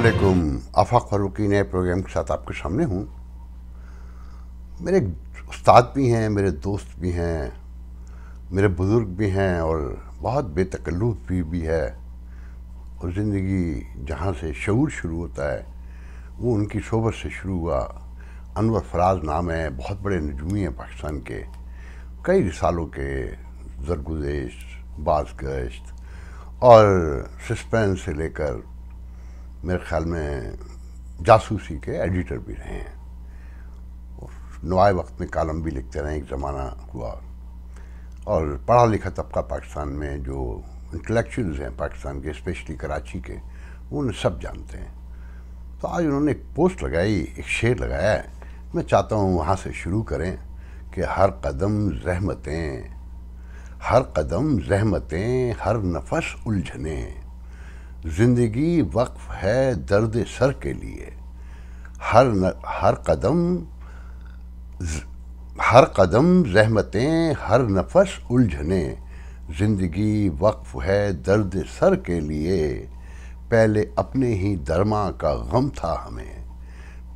अल्लाम आफाक फ़ारूकी नए प्रोग्राम के साथ आपके सामने हूँ मेरे उस्ताद भी हैं मेरे दोस्त भी हैं मेरे बुज़ुर्ग भी हैं और बहुत बेतकल्लुफ़ भी, भी है और ज़िंदगी जहाँ से शूर शुरू होता है वो उनकी सोबत से शुरू हुआ अनवर फराज नाम है बहुत बड़े नजूमी हैं पाकिस्तान के कई रिसालों के जरगुजेश गश्त और सस्पेंस से लेकर मेरे ख्याल में जासूसी के एडिटर भी रहे हैं और नवाए वक्त में कॉलम भी लिखते रहे एक ज़माना हुआ और पढ़ा लिखा तबका पाकिस्तान में जो इंटेलेक्चुअल्स हैं पाकिस्तान के स्पेशली कराची के उन्हें सब जानते हैं तो आज उन्होंने एक पोस्ट लगाई एक शेर लगाया मैं चाहता हूँ वहाँ से शुरू करें कि हर कदम जहमतें हर कदम जहमतें हर नफस उलझने जिंदगी वक्फ है दर्द सर के लिए हर न, हर कदम हर कदम जहमतें हर नफस उलझने ज़िंदगी वक्फ है दर्द सर के लिए पहले अपने ही दरमा का गम था हमें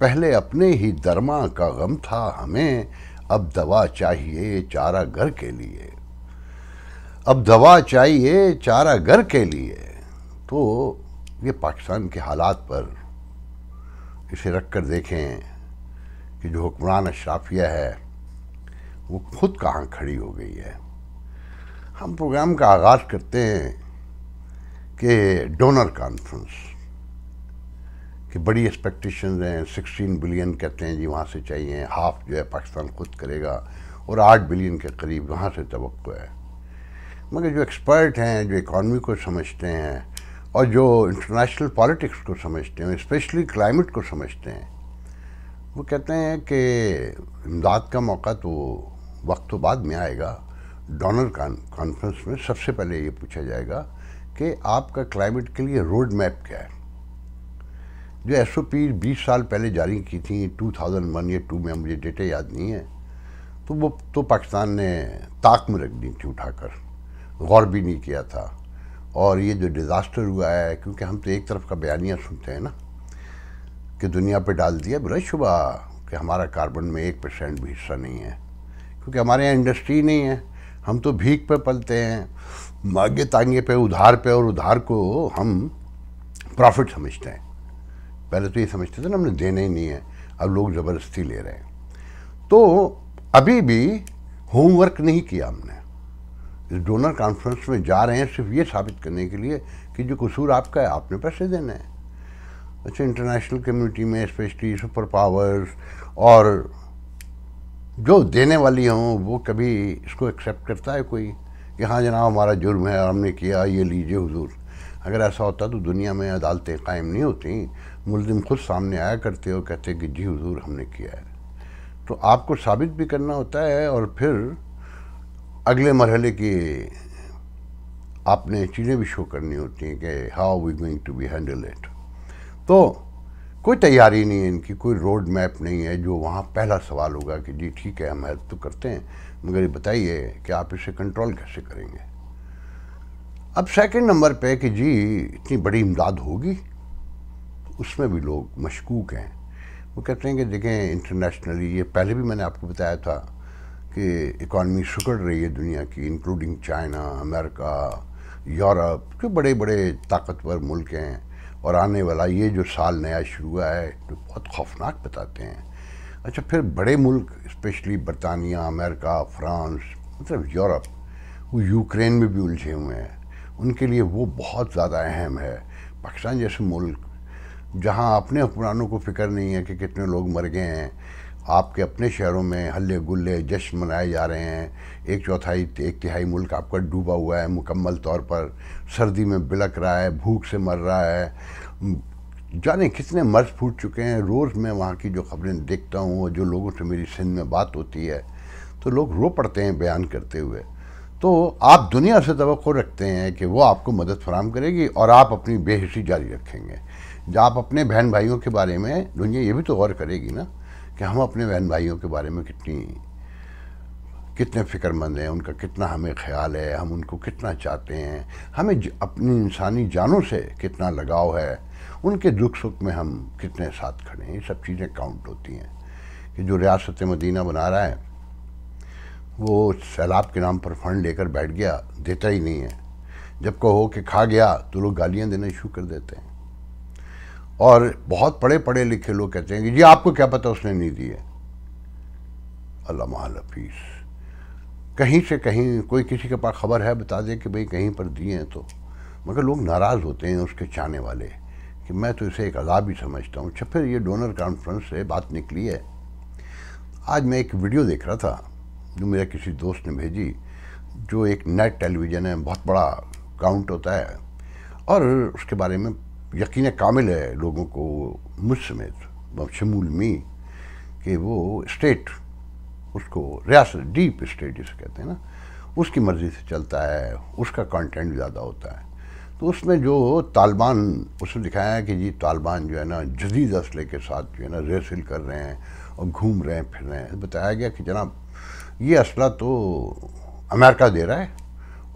पहले अपने ही दरमा का गम था हमें अब दवा चाहिए चारा घर के लिए अब दवा चाहिए चारा घर के लिए तो ये पाकिस्तान के हालात पर इसे रख कर देखें कि जो हुक्मरान अशराफिया है वो खुद कहाँ खड़ी हो गई है हम प्रोग्राम का आगाज़ करते हैं कि डोनर कॉन्फ्रेंस कि बड़ी एक्सपेक्टेशन हैं सिक्सटीन बिलियन कहते हैं जी वहाँ से चाहिए हाफ जो है पाकिस्तान खुद करेगा और आठ बिलियन के करीब वहाँ से तो है मगर जो एक्सपर्ट हैं जो इकॉनमी को समझते हैं और जो इंटरनेशनल पॉलिटिक्स को समझते हैं स्पेशली क्लाइमेट को समझते हैं वो कहते हैं कि इमदाद का मौका तो वक्त तो बाद में आएगा डोनर कॉन्फ्रेंस में सबसे पहले ये पूछा जाएगा कि आपका क्लाइमेट के लिए रोड मैप क्या है जो एस ओ पी बीस साल पहले जारी की थी टू थाउजेंड वन या टू में मुझे डेटे याद नहीं है तो वो तो पाकिस्तान ने ताक में रख दी थी उठाकर गौर भी नहीं किया था और ये जो डिज़ास्टर हुआ है क्योंकि हम तो एक तरफ का बयानियाँ सुनते हैं ना कि दुनिया पे डाल दिया बुरा शुबा कि हमारा कार्बन में एक परसेंट भी हिस्सा नहीं है क्योंकि हमारे यहाँ इंडस्ट्री नहीं है हम तो भीख पे पलते हैं मागे तांगे पे उधार पे और उधार को हम प्रॉफिट समझते हैं पहले तो ये समझते थे ना हमने देने ही नहीं है अब लोग ज़बरदस्ती ले रहे हैं तो अभी भी होमवर्क नहीं किया हमने इस डोनर कॉन्फ्रेंस में जा रहे हैं सिर्फ ये साबित करने के लिए कि जो कसूर आपका है आपने पैसे देने हैं अच्छा इंटरनेशनल कम्युनिटी में स्पेशली सुपर पावर्स और जो देने वाली हों वो कभी इसको एक्सेप्ट करता है कोई कि हाँ जनाब हमारा जुर्म है हमने किया ये लीजिए हुजूर अगर ऐसा होता तो दुनिया में अदालतें कायम नहीं होती मुलजिम खुद सामने आया करते और कहते कि जी हुजूर हमने किया है तो आपको साबित भी करना होता है और फिर अगले मरहले की आपने चीज़ें भी शो करनी होती हैं कि how we going to be handle it तो कोई तैयारी नहीं है इनकी कोई रोड मैप नहीं है जो वहाँ पहला सवाल होगा कि जी ठीक है हम हेल्प तो करते हैं मगर ये बताइए कि आप इसे कंट्रोल कैसे करेंगे अब सेकंड नंबर पे कि जी इतनी बड़ी इमदाद होगी तो उसमें भी लोग मशकूक हैं वो कहते हैं कि देखें इंटरनेशनली ये पहले भी मैंने आपको बताया था कि इकॉनमी सुकड़ रही है दुनिया की इंक्लूडिंग चाइना अमेरिका यूरोप जो बड़े बड़े ताकतवर मुल्क हैं और आने वाला ये जो साल नया शुरू हुआ है तो बहुत खौफनाक बताते हैं अच्छा फिर बड़े मुल्क स्पेशली बरतानिया अमेरिका फ्रांस मतलब यूरोप वो यूक्रेन में भी उलझे हुए हैं उनके लिए वो बहुत ज़्यादा अहम है पाकिस्तान जैसे मुल्क जहाँ अपने हुक्मरानों को फिक्र नहीं है कि कितने लोग मर गए हैं आपके अपने शहरों में हल्ले गुल्ले जश्न मनाए जा रहे हैं एक चौथाई एक तिहाई मुल्क आपका डूबा हुआ है मुकम्मल तौर पर सर्दी में बिलक रहा है भूख से मर रहा है जाने कितने मर्ज फूट चुके हैं रोज़ मैं वहाँ की जो खबरें देखता हूँ और जो लोगों से मेरी सिंध में बात होती है तो लोग रो पड़ते हैं बयान करते हुए तो आप दुनिया से तो रखते हैं कि वो आपको मदद फराम करेगी और आप अपनी बेहसी जारी रखेंगे आप अपने बहन भाइयों के बारे में दुनिया ये भी तो गौर करेगी ना कि हम अपने बहन भाइयों के बारे में कितनी कितने फ़िक्रमंद हैं उनका कितना हमें ख्याल है हम उनको कितना चाहते हैं हमें अपनी इंसानी जानों से कितना लगाव है उनके दुख सुख में हम कितने साथ खड़े हैं ये सब चीज़ें काउंट होती हैं कि जो रियासत मदीना बना रहा है वो सैलाब के नाम पर फंड लेकर बैठ गया देता ही नहीं है जब कहो कि खा गया तो लोग गालियाँ देना शुरू कर देते हैं और बहुत पढ़े पढ़े लिखे लोग कहते हैं कि जी आपको क्या पता उसने नहीं दिए अल्लाह हफीज़ कहीं से कहीं कोई किसी के पास खबर है बता दे कि भाई कहीं पर दिए हैं तो मगर लोग नाराज़ होते हैं उसके चाहने वाले कि मैं तो इसे एक अजाब ही समझता हूँ अच्छा फिर ये डोनर कॉन्फ्रेंस से बात निकली है आज मैं एक वीडियो देख रहा था जो मेरे किसी दोस्त ने भेजी जो एक नेट टेलीविज़न है बहुत बड़ा काउंट होता है और उसके बारे में यकीन कामिल है लोगों को मुझ समेत शमूल में कि वो स्टेट उसको रियासत डीप स्टेट जिसे कहते हैं ना उसकी मर्ज़ी से चलता है उसका कंटेंट ज़्यादा होता है तो उसमें जो तालिबान उसने दिखाया है कि जी तालिबान जो है ना जदीद असले के साथ जो है ना रेसिल कर रहे हैं और घूम रहे हैं फिर रहे हैं बताया गया कि जनाब ये असला तो अमेरिका दे रहा है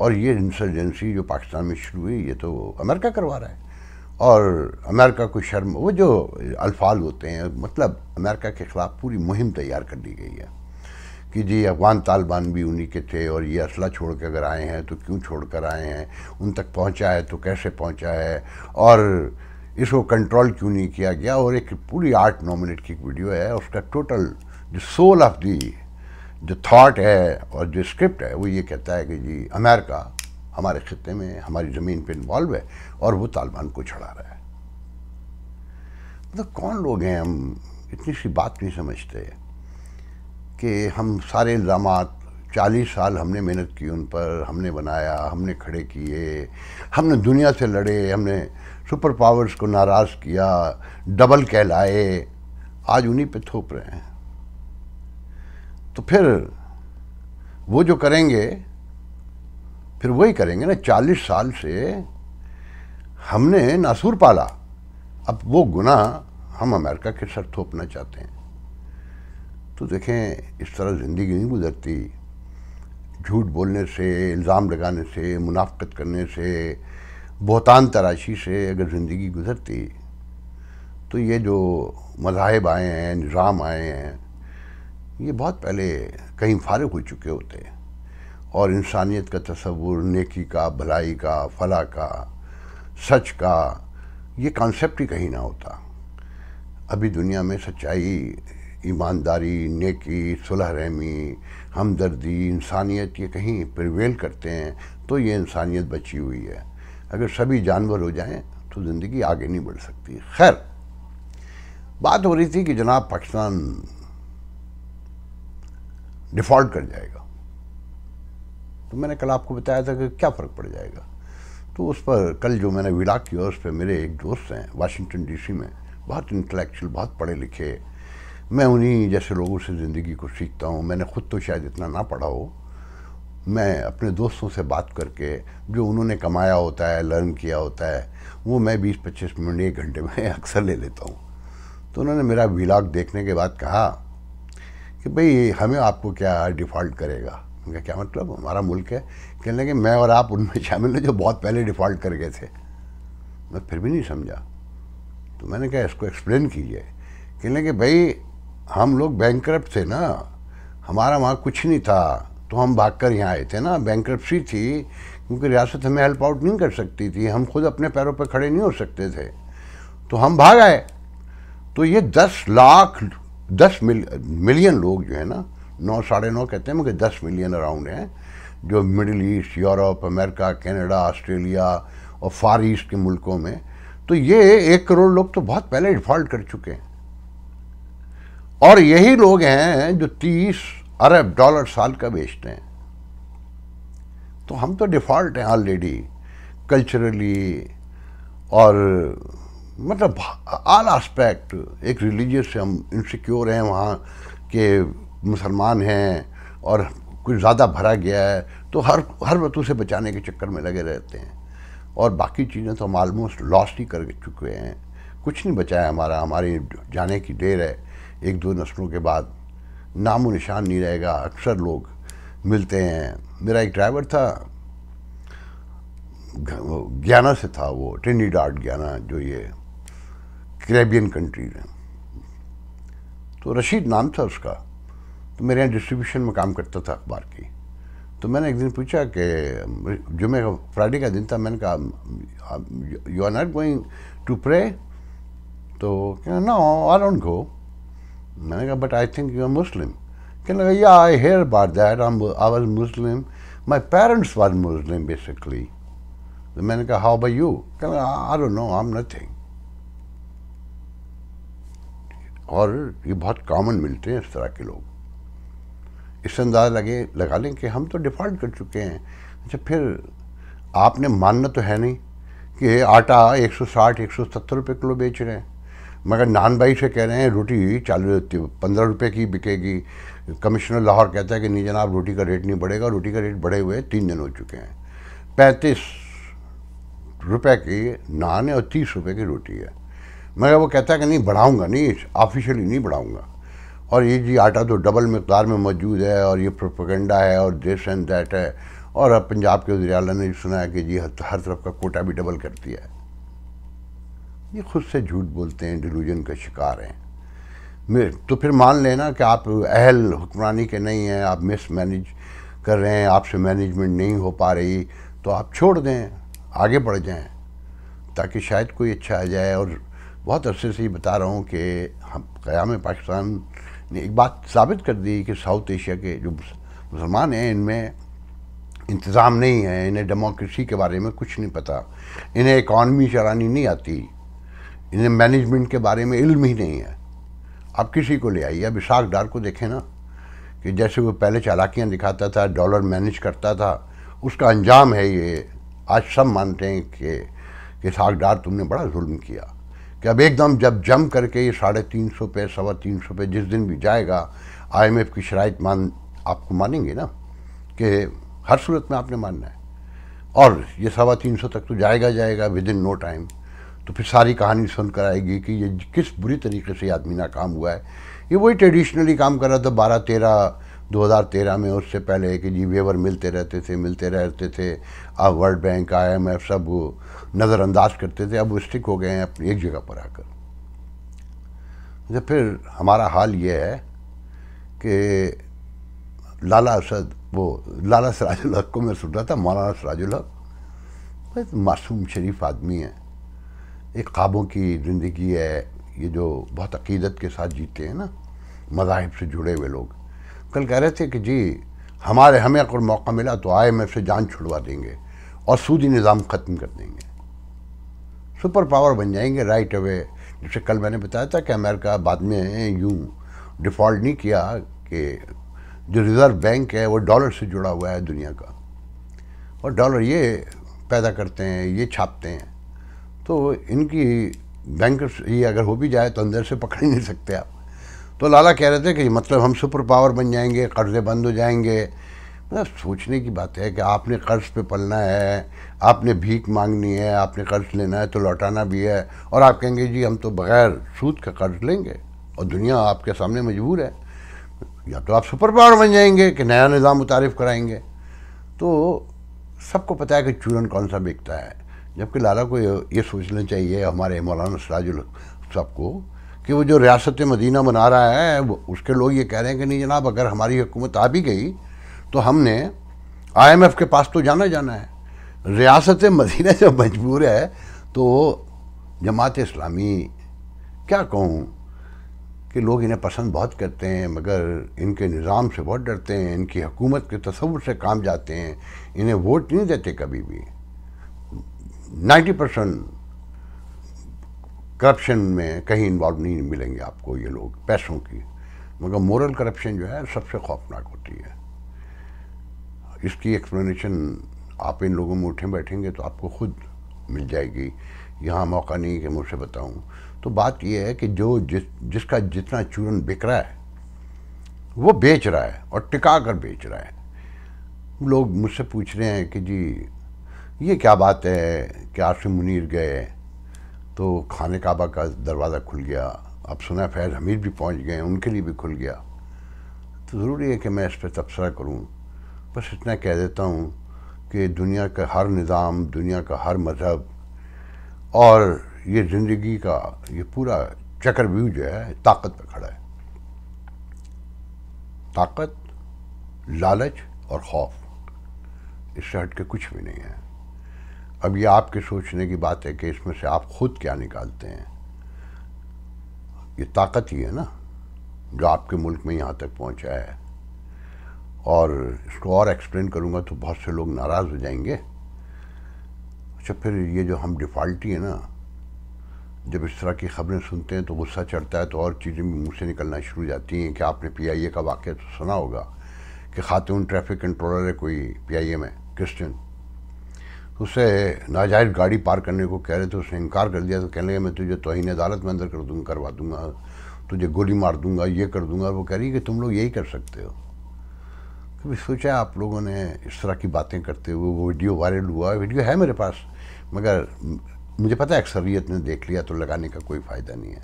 और ये इंसर्जेंसी जो पाकिस्तान में शुरू हुई ये तो अमेरिका करवा रहा है और अमेरिका को शर्म वो जो अल्फाल होते हैं मतलब अमेरिका के ख़िलाफ़ पूरी मुहिम तैयार कर दी गई है कि जी अफ़गान तालिबान भी उन्हीं के थे और ये असला छोड़ कर अगर आए हैं तो क्यों छोड़ कर आए हैं उन तक पहुंचा है तो कैसे पहुंचा है और इसको कंट्रोल क्यों नहीं किया गया और एक पूरी आठ नौ मिनट की वीडियो है उसका टोटल जो सोल ऑफ दी जो थाट है और जो स्क्रिप्ट है वो ये कहता है कि जी अमेरिका हमारे खत्े में हमारी ज़मीन पर इन्वॉल्व है और वो तालिबान को छड़ा रहा है मतलब तो कौन लोग हैं हम इतनी सी बात नहीं समझते कि हम सारे इल्ज़ाम चालीस साल हमने मेहनत की उन पर हमने बनाया हमने खड़े किए हमने दुनिया से लड़े हमने सुपर पावर्स को नाराज़ किया डबल कहलाए आज उन्हीं पे थोप रहे हैं तो फिर वो जो करेंगे फिर वही करेंगे ना चालीस साल से हमने नासूर पाला अब वो गुना हम अमेरिका के सर थोपना चाहते हैं तो देखें इस तरह ज़िंदगी नहीं गुजरती झूठ बोलने से इल्ज़ाम लगाने से मुनाफत करने से बहतान तराशी से अगर ज़िंदगी गुजरती तो ये जो मजाहब आए हैं निज़ाम आए हैं ये बहुत पहले कहीं फारग हो चुके होते हैं और इंसानियत का तस्वूर नेकी का भलाई का फला का सच का ये कॉन्सेप्ट ही कहीं ना होता अभी दुनिया में सच्चाई ईमानदारी नेकी सुलह रहमी हमदर्दी इंसानियत ये कहीं प्रवेल करते हैं तो ये इंसानियत बची हुई है अगर सभी जानवर हो जाएं तो ज़िंदगी आगे नहीं बढ़ सकती खैर बात हो रही थी कि जनाब पाकिस्तान डिफ़ॉल्ट कर जाएगा तो मैंने कल आपको बताया था कि क्या फ़र्क पड़ जाएगा तो उस पर कल जो मैंने विलाग किया उस पर मेरे एक दोस्त हैं वाशिंगटन डीसी में बहुत इंटेलेक्चुअल बहुत पढ़े लिखे मैं उन्हीं जैसे लोगों से ज़िंदगी को सीखता हूँ मैंने खुद तो शायद इतना ना पढ़ा हो मैं अपने दोस्तों से बात करके जो उन्होंने कमाया होता है लर्न किया होता है वो मैं बीस पच्चीस मिनट एक घंटे में अक्सर ले लेता हूँ तो उन्होंने मेरा विलाग देखने के बाद कहा कि भाई हमें आपको क्या डिफ़ॉल्ट करेगा उनका क्या मतलब हमारा मुल्क है कहने लगे मैं और आप उनमें शामिल हैं जो बहुत पहले डिफ़ॉल्ट कर गए थे मैं फिर भी नहीं समझा तो मैंने कहा इसको एक्सप्लेन कीजिए कहने लगे भाई हम लोग बैंक थे ना हमारा वहाँ कुछ नहीं था तो हम भाग कर यहाँ आए थे ना बैंक थी क्योंकि रियासत हमें हेल्प आउट नहीं कर सकती थी हम खुद अपने पैरों पर खड़े नहीं हो सकते थे तो हम भाग आए तो ये दस लाख दस मिल, मिलियन लोग जो है ना नौ साढ़े नौ कहते हैं मगर दस मिलियन अराउंड हैं जो Middle East Europe America Canada Australia और फार ईस्ट के मुल्कों में तो ये एक करोड़ लोग तो बहुत पहले डिफॉल्ट कर चुके हैं और यही लोग हैं जो तीस अरब डॉलर साल का बेचते हैं तो हम तो डिफ़ॉल्ट हैं ऑलरेडी कल्चरली और मतलब आल आस्पेक्ट एक रिलीजियस से हम इनसिक्योर हैं वहाँ के मुसलमान हैं और कुछ ज़्यादा भरा गया है तो हर हर वक्त उसे बचाने के चक्कर में लगे रहते हैं और बाकी चीज़ें तो हम आलमोस्ट लॉस्ट ही कर चुके हैं कुछ नहीं बचा है हमारा हमारे जाने की देर है एक दो नस्लों के बाद नामो निशान नहीं रहेगा अक्सर लोग मिलते हैं मेरा एक ड्राइवर था ज्ञाना से था वो डार्ट ग्याना जो ये करेबियन कंट्री है तो रशीद नाम था उसका तो मेरे यहाँ डिस्ट्रीब्यूशन में काम करता था अखबार की तो मैंने एक दिन पूछा कि जुमे फ्राइडे का दिन था मैंने कहा you are not going to pray तो क्या ना आई डोंट गो मैंने कहा but I think you are Muslim कहने लगा yeah I hear about that I was Muslim my parents was Muslim basically तो मैंने कहा हाउ बाई यू कहना I don't know I am nothing और ये बहुत कॉमन मिलते हैं इस तरह के लोग इस अंदाज लगे लगा लें कि हम तो डिफ़ॉल्ट कर चुके हैं अच्छा फिर आपने मानना तो है नहीं कि आटा 160 170 रुपए किलो बेच रहे हैं मगर नान भाई से कह रहे हैं रोटी चालीस पंद्रह रुपये की बिकेगी कमिश्नर लाहौर कहता है कि नहीं जनाब रोटी का रेट नहीं बढ़ेगा रोटी का रेट बढ़े हुए तीन दिन हो चुके हैं पैंतीस रुपए की नान है और तीस रुपए की रोटी है मगर वो कहता है कि नहीं बढ़ाऊंगा नहीं ऑफिशियली नहीं बढ़ाऊंगा और ये जी आटा तो डबल मकदार में मौजूद है और ये प्रोपोगंडा है और दिस एंड दैट है और अब पंजाब के वजी ने ने सुना है कि जी हर तरफ का कोटा भी डबल कर दिया है ये खुद से झूठ बोलते हैं डिलूजन का शिकार हैं तो फिर मान लेना कि आप अहल हुक्मरानी के नहीं हैं आप मिस मैनेज कर रहे हैं आपसे मैनेजमेंट नहीं हो पा रही तो आप छोड़ दें आगे बढ़ जाएं ताकि शायद कोई अच्छा आ जाए और बहुत अरसे से ही बता रहा हूँ कि हम क़याम पाकिस्तान ने एक बात साबित कर दी कि साउथ एशिया के जो मुसलमान हैं इनमें इंतज़ाम नहीं है इन्हें डेमोक्रेसी के बारे में कुछ नहीं पता इन्हें इकॉनमी चलानी नहीं आती इन्हें मैनेजमेंट के बारे में इल्म ही नहीं है आप किसी को ले आइए अब इशाक डार को देखें ना कि जैसे वो पहले चालाकियाँ दिखाता था डॉलर मैनेज करता था उसका अंजाम है ये आज सब मानते हैं कि कि डार तुमने बड़ा जुल्म किया कि अब एकदम जब जम करके ये साढ़े तीन सौ पे सवा तीन सौ पे जिस दिन भी जाएगा आईएमएफ की शराइ मान आपको मानेंगे ना कि हर सूरत में आपने मानना है और ये सवा तीन सौ तक तो जाएगा जाएगा विद इन नो टाइम तो फिर सारी कहानी सुनकर आएगी कि ये किस बुरी तरीके से आदमी ना काम हुआ है ये वही ट्रेडिशनली काम कर रहा था बारह तेरह 2013 में उससे पहले कि जी वेवर मिलते रहते थे मिलते रहते थे अब वर्ल्ड बैंक आईएमएफ सब नज़रअंदाज करते थे अब वो स्टिक हो गए हैं अपनी एक जगह पर आकर जब अच्छा, फिर हमारा हाल ये है कि लाला असद वो लाला सराजुल हक को मैं सुन रहा था मौलाना सराजुल हक बस तो मासूम शरीफ आदमी है एक ख्वाबों की ज़िंदगी है ये जो बहुत अकीदत के साथ जीते हैं ना मजाहब से जुड़े हुए लोग कल कह रहे थे कि जी हमारे हमें अगर मौका मिला तो आई एम से जान छुड़वा देंगे और सूदी निज़ाम ख़त्म कर देंगे सुपर पावर बन जाएंगे राइट अवे जैसे कल मैंने बताया था कि अमेरिका बाद में यूँ डिफ़ॉल्ट नहीं किया कि जो रिज़र्व बैंक है वो डॉलर से जुड़ा हुआ है दुनिया का और डॉलर ये पैदा करते हैं ये छापते हैं तो इनकी बैंक ये अगर हो भी जाए तो अंदर से पकड़ ही नहीं सकते आप तो लाला कह रहे थे कि मतलब हम सुपर पावर बन जाएंगे कर्ज़े बंद हो जाएंगे मतलब सोचने की बात है कि आपने कर्ज पे पलना है आपने भीख मांगनी है आपने कर्ज लेना है तो लौटाना भी है और आप कहेंगे जी हम तो बगैर सूद का कर्ज लेंगे और दुनिया आपके सामने मजबूर है या तो आप सुपर पावर बन जाएंगे कि नया निज़ाम मुतारफ़ कराएंगे तो सबको पता है कि चूरन कौन सा बिकता है जबकि लाला को ये सोचना चाहिए हमारे मौलाना सराजुल सबको कि वो जो रियासत मदीना बना रहा है उसके लोग ये कह रहे हैं कि नहीं जनाब अगर हमारी हुकूमत आ भी गई तो हमने आईएमएफ के पास तो जाना जाना है रियासत मदीना जब मजबूर है तो जमात इस्लामी क्या कहूँ कि लोग इन्हें पसंद बहुत करते हैं मगर इनके निज़ाम से बहुत डरते हैं इनकी हुकूमत के तस्वुर से काम जाते हैं इन्हें वोट नहीं देते कभी भी नाइन्टी परसेंट करप्शन में कहीं इन्वॉल्व नहीं मिलेंगे आपको ये लोग पैसों की मगर मोरल करप्शन जो है सबसे खौफनाक होती है इसकी एक्सप्लेनेशन आप इन लोगों में उठे बैठेंगे तो आपको खुद मिल जाएगी यहाँ मौका नहीं कि मुझसे बताऊँ तो बात यह है कि जो जिस जिसका जितना चूरन बिक रहा है वो बेच रहा है और टिका कर बेच रहा है लोग मुझसे पूछ रहे हैं कि जी ये क्या बात है कि आसिम मुनीर गए तो खाने काबा का दरवाज़ा खुल गया अब सुना फैज़ हमीद भी पहुंच गए उनके लिए भी खुल गया तो ज़रूरी है कि मैं इस पर तबसरा करूं बस इतना कह देता हूं कि दुनिया का हर निज़ाम दुनिया का हर मज़हब और ये ज़िंदगी का ये पूरा चक्र व्यू जो है ताकत पर खड़ा है ताकत लालच और खौफ इससे हट के कुछ भी नहीं है अब ये आपके सोचने की बात है कि इसमें से आप खुद क्या निकालते हैं ये ताकत ही है ना जो आपके मुल्क में यहाँ तक पहुँचा है और इसको और एक्सप्लेन करूँगा तो बहुत से लोग नाराज़ हो जाएंगे अच्छा फिर ये जो हम डिफ़ाल्टी है ना जब इस तरह की ख़बरें सुनते हैं तो गुस्सा चढ़ता है तो और चीज़ें भी मुँह से निकलना शुरू जाती हैं कि आपने पीआईए का वाक़ तो सुना होगा कि खातून ट्रैफिक कंट्रोलर है कोई पीआईए में क्रिश्चन उसे उससे नाजायज़ गाड़ी पार करने को कह रहे थे उसने इनकार कर दिया तो कहने लगे मैं तुझे तोहन अदालत में अंदर कर दूँगा करवा दूँगा तुझे गोली मार दूँगा ये कर दूँगा वो कह रही कि तुम लोग यही कर सकते हो कभी सोचा आप लोगों ने इस तरह की बातें करते हुए वो वीडियो वायरल हुआ वीडियो है मेरे पास मगर मुझे पता है अक्सरियत ने देख लिया तो लगाने का कोई फ़ायदा नहीं है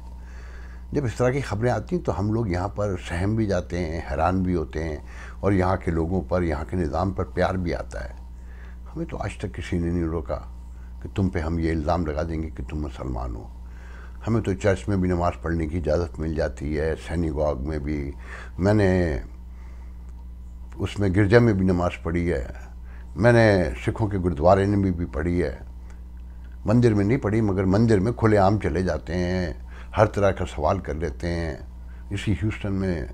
जब इस तरह की खबरें आती हैं तो हम लोग यहाँ पर सहम भी जाते हैं हैरान भी होते हैं और यहाँ के लोगों पर यहाँ के निज़ाम पर प्यार भी आता है हमें तो आज तक किसी ने नहीं रोका कि तुम पे हम ये इल्ज़ाम लगा देंगे कि तुम मुसलमान हो हमें तो चर्च में भी नमाज़ पढ़ने की इजाज़त मिल जाती है सैनिगॉग में भी मैंने उसमें गिरजा में भी नमाज़ पढ़ी है मैंने सिखों के गुरुद्वारे में भी, भी पढ़ी है मंदिर में नहीं पढ़ी मगर मंदिर में खुलेआम चले जाते हैं हर तरह का सवाल कर लेते हैं इसी ह्यूस्टन में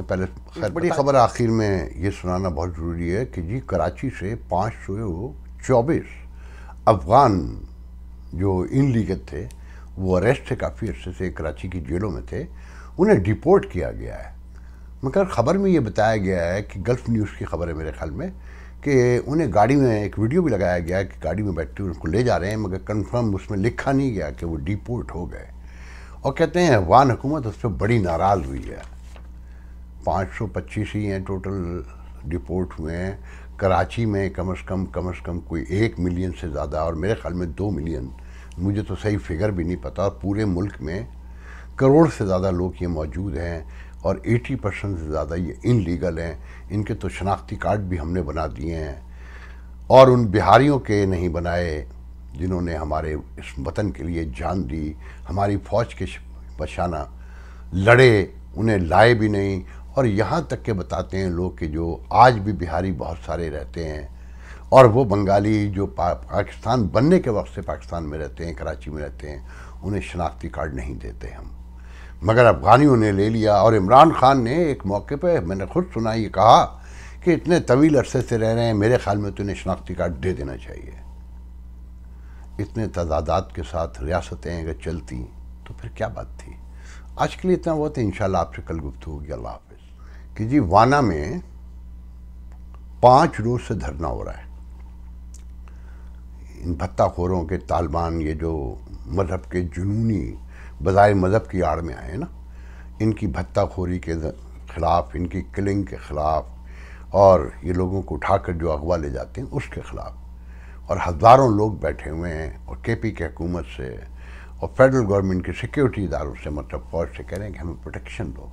मैं पहले खैर बड़ी खबर आखिर में ये सुनाना बहुत ज़रूरी है कि जी कराची से पाँच सौ चौबीस अफ़गान जो लीगत थे वो अरेस्ट थे काफ़ी अर्से से कराची की जेलों में थे उन्हें डिपोर्ट किया गया है मगर खबर में ये बताया गया है कि गल्फ न्यूज़ की खबर है मेरे ख्याल में कि उन्हें गाड़ी में एक वीडियो भी लगाया गया कि गाड़ी में बैठते हुए उनको ले जा रहे हैं मगर कन्फर्म उसमें लिखा नहीं गया कि वो डिपोर्ट हो गए और कहते हैं अफगान हुकूमत उस पर बड़ी नाराज़ हुई है 525 ही हैं टोटल डिपोर्ट हुए हैं कराची में कम से कम कम से कम कोई एक मिलियन से ज़्यादा और मेरे ख्याल में दो मिलियन मुझे तो सही फिगर भी नहीं पता और पूरे मुल्क में करोड़ से ज़्यादा लोग ये मौजूद हैं और 80 परसेंट से ज़्यादा ये इनलीगल हैं इनके तो शनाख्ती कार्ड भी हमने बना दिए हैं और उन बिहारियों के नहीं बनाए जिन्होंने हमारे इस वतन के लिए जान दी हमारी फ़ौज के बशाना लड़े उन्हें लाए भी नहीं और यहाँ तक के बताते हैं लोग कि जो आज भी बिहारी बहुत सारे रहते हैं और वो बंगाली जो पा, पाकिस्तान बनने के वक्त से पाकिस्तान में रहते हैं कराची में रहते हैं उन्हें शनाख्ती कार्ड नहीं देते हम मगर अफगानियों ने ले लिया और इमरान खान ने एक मौके पर मैंने खुद सुना ये कहा कि इतने तवील अरसे से रह रहे हैं मेरे ख्याल में तो इन्हें शनाख्ती कार्ड दे देना चाहिए इतने तादाद के साथ रियासतें अगर चलती तो फिर क्या बात थी आज के लिए इतना बहुत तो इन आपसे कल गुप्त होगी अल्लाह कि जी वाना में पाँच रोज से धरना हो रहा है इन भत्ताखोरों के तालिबान ये जो मज़हब के जुनूनी बजाय मज़हब की आड़ में आए ना इनकी भत्ताखोरी के ख़िलाफ़ इनकी किलिंग के ख़िलाफ़ और ये लोगों को उठाकर जो अगवा ले जाते हैं उसके ख़िलाफ़ और हज़ारों लोग बैठे हुए हैं और के पी के हकूमत से और फेडरल गवर्नमेंट के सिक्योरिटी इदारों से मतलब फौज से कह रहे हैं कि हमें प्रोटेक्शन दो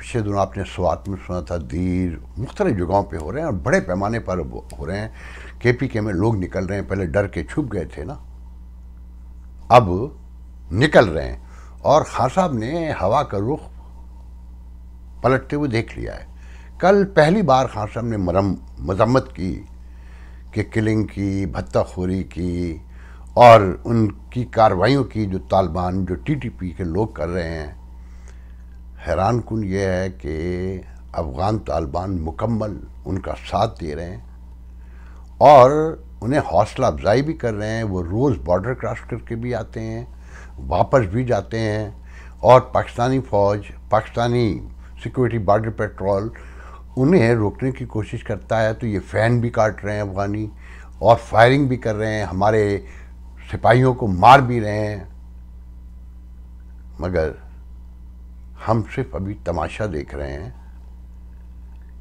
पिछले दिनों आपने स्वात में सुना था दीर मुख्तलिफ जगहों पर हो रहे हैं और बड़े पैमाने पर हो रहे हैं के पी के में लोग निकल रहे हैं पहले डर के छुप गए थे ना अब निकल रहे हैं और खान साहब ने हवा का रुख पलटते हुए देख लिया है कल पहली बार खान साहब ने मरम मजम्मत की कि किलिंग की भत्ताखोरी की और उनकी कार्रवाइयों की जो तालिबान जो टीटीपी के लोग कर रहे हैं हैरान कन ये है कि अफ़गान तालिबान मुकम्मल उनका साथ दे रहे हैं और उन्हें हौसला अफजाई भी कर रहे हैं वो रोज़ बॉर्डर क्रॉस करके भी आते हैं वापस भी जाते हैं और पाकिस्तानी फ़ौज पाकिस्तानी सिक्योरिटी बॉर्डर पेट्रोल उन्हें रोकने की कोशिश करता है तो ये फ़ैन भी काट रहे हैं अफ़गानी और फायरिंग भी कर रहे हैं हमारे सिपाहियों को मार भी रहे हैं मगर हम सिर्फ अभी तमाशा देख रहे हैं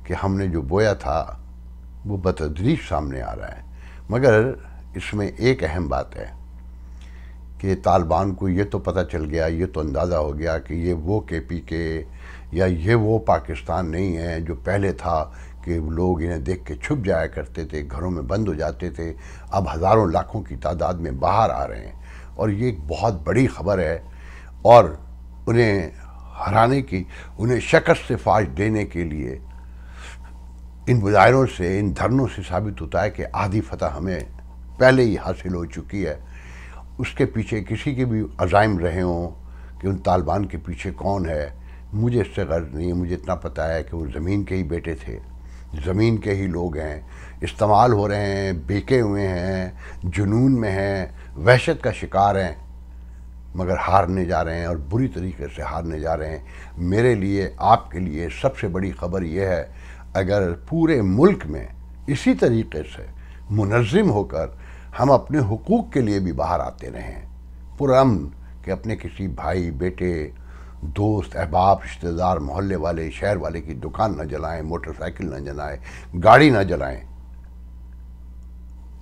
कि हमने जो बोया था वो बतदरीफ सामने आ रहा है मगर इसमें एक अहम बात है कि तालिबान को ये तो पता चल गया ये तो अंदाज़ा हो गया कि ये वो के पी के या ये वो पाकिस्तान नहीं है जो पहले था कि लोग इन्हें देख के छुप जाया करते थे घरों में बंद हो जाते थे अब हज़ारों लाखों की तादाद में बाहर आ रहे हैं और ये एक बहुत बड़ी खबर है और उन्हें हराने की उन्हें शकस से फाश देने के लिए इन मुजाहरों से इन धरनों से साबित होता है कि आधी फतह हमें पहले ही हासिल हो चुकी है उसके पीछे किसी के भी अजाइम रहे हों कि उन तालिबान के पीछे कौन है मुझे इससे गर्ज नहीं है मुझे इतना पता है कि वो ज़मीन के ही बेटे थे ज़मीन के ही लोग हैं इस्तेमाल हो रहे हैं बेके हुए हैं जुनून में हैं वहशत का शिकार हैं मगर हारने जा रहे हैं और बुरी तरीके से हारने जा रहे हैं मेरे लिए आपके लिए सबसे बड़ी खबर यह है अगर पूरे मुल्क में इसी तरीके से मुनज़म होकर हम अपने हकूक़ के लिए भी बाहर आते रहें पुरम कि अपने किसी भाई बेटे दोस्त अहबाब रिश्तेदार मोहल्ले वाले शहर वाले की दुकान न जलाएं मोटरसाइकिल न जलाएं गाड़ी न जलाएं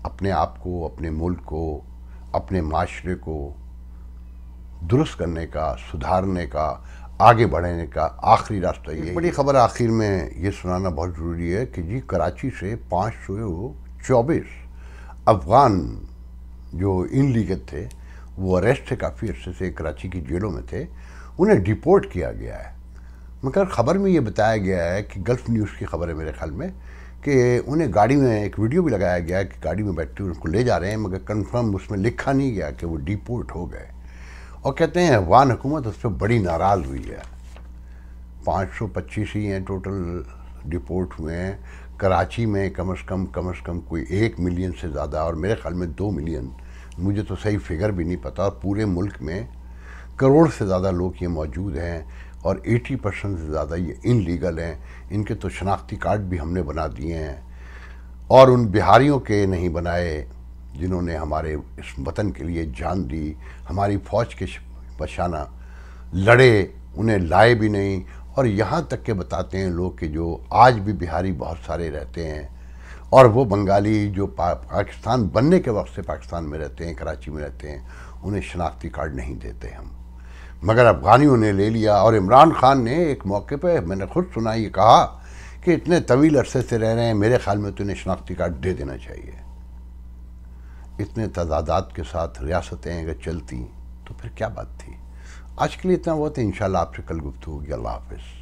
अपने आप को अपने मुल्क को अपने माशरे को दुरुस्त करने का सुधारने का आगे बढ़ने का आखिरी रास्ता ये बड़ी खबर आखिर में ये सुनाना बहुत ज़रूरी है कि जी कराची से पाँच सौ चौबीस अफ़गान जो इन लीगत थे वो अरेस्ट थे काफ़ी अर्से से कराची की जेलों में थे उन्हें डिपोर्ट किया गया है मगर खबर में ये बताया गया है कि गल्फ़ न्यूज़ की खबर है मेरे ख्याल में कि उन्हें गाड़ी में एक वीडियो भी लगाया गया कि गाड़ी में बैठते हुए उनको ले जा रहे हैं मगर कन्फर्म उसमें लिखा नहीं गया कि वो डिपोर्ट हो गए और कहते हैं अफगान हुकूमत उस पर बड़ी नाराज़ हुई है 525 ही हैं टोटल डिपोर्ट हुए हैं कराची में कम अज़ कम कम अज़ कम कोई एक मिलियन से ज़्यादा और मेरे ख्याल में दो मिलियन मुझे तो सही फिगर भी नहीं पता और पूरे मुल्क में करोड़ से ज़्यादा लोग ये मौजूद हैं और 80 परसेंट से ज़्यादा ये इनलीगल हैं इनके तो शनाख्ती कार्ड भी हमने बना दिए हैं और उन बिहारियों के नहीं बनाए जिन्होंने हमारे इस वतन के लिए जान दी हमारी फौज के बशाना लड़े उन्हें लाए भी नहीं और यहाँ तक के बताते हैं लोग कि जो आज भी बिहारी बहुत सारे रहते हैं और वो बंगाली जो पा, पाकिस्तान बनने के वक्त से पाकिस्तान में रहते हैं कराची में रहते हैं उन्हें शनाख्ती कार्ड नहीं देते हम मगर अफगानियों ने ले लिया और इमरान खान ने एक मौके पर मैंने खुद सुना ये कहा कि इतने तवील अरसे से रह रहे हैं मेरे ख्याल में तो इन्हें शनाख्ती कार्ड दे देना चाहिए इतने तादाद के साथ रियासतें अगर चलती तो फिर क्या बात थी आज के लिए इतना बहुत तो इन शाला आपसे कल गुप्त होगी अल्लाह हाफिज़